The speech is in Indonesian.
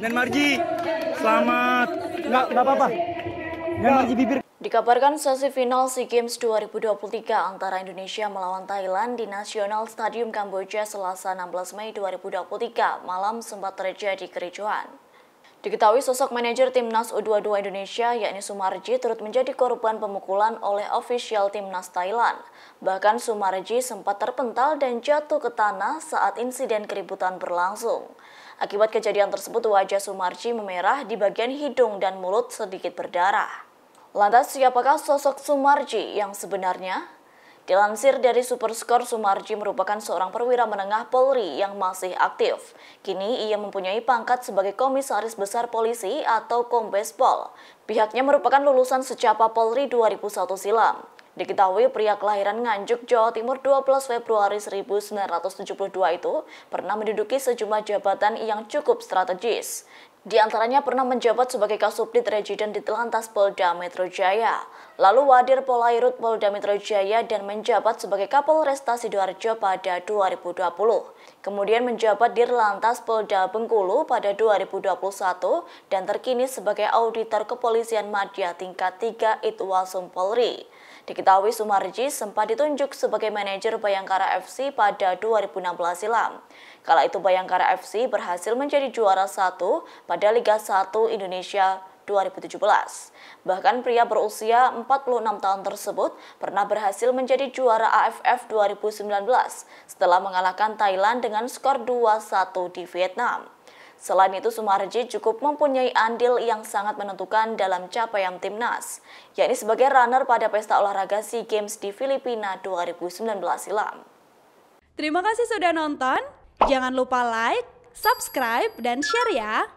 Nen Marji, selamat. Nggak, nggak apa-apa. Nen Marji bibir. Dikabarkan sesi final SEA Games 2023 antara Indonesia melawan Thailand di National Stadium Kamboja Selasa 16 Mei 2023 malam sempat terjadi kericuhan. Diketahui sosok manajer timnas U22 Indonesia yakni Sumarji turut menjadi korban pemukulan oleh ofisial timnas Thailand. Bahkan Sumarji sempat terpental dan jatuh ke tanah saat insiden keributan berlangsung. Akibat kejadian tersebut wajah Sumarji memerah di bagian hidung dan mulut sedikit berdarah. Lantas siapakah sosok Sumarji yang sebenarnya? Dilansir dari Superscore, Sumarji merupakan seorang perwira menengah Polri yang masih aktif. Kini ia mempunyai pangkat sebagai Komisaris Besar Polisi atau Kombes Pol. Pihaknya merupakan lulusan secapa Polri 2001 silam. Diketahui pria kelahiran Nganjuk, Jawa Timur 12 Februari 1972 itu pernah menduduki sejumlah jabatan yang cukup strategis. Di antaranya pernah menjabat sebagai Kasubdit Rejiden di Telantas Polda Metro Jaya, lalu Wadir Polairut Polda Metro Jaya dan menjabat sebagai Kapolresta Sidoarjo pada 2020. Kemudian menjabat di Lantas Polda Bengkulu pada 2021 dan terkini sebagai Auditor Kepolisian Madya Tingkat 3 Itwasum Polri. Diketahui Sumarji sempat ditunjuk sebagai manajer Bayangkara FC pada 2016 silam. Kala itu Bayangkara FC berhasil menjadi juara satu pada Liga 1 Indonesia 2017. Bahkan pria berusia 46 tahun tersebut pernah berhasil menjadi juara AFF 2019 setelah mengalahkan Thailand dengan skor 2-1 di Vietnam. Selain itu, Sumarji cukup mempunyai andil yang sangat menentukan dalam capaian timnas, yakni sebagai runner pada pesta olahraga SEA Games di Filipina 2019 silam. Terima kasih sudah nonton, jangan lupa like, subscribe, dan share ya!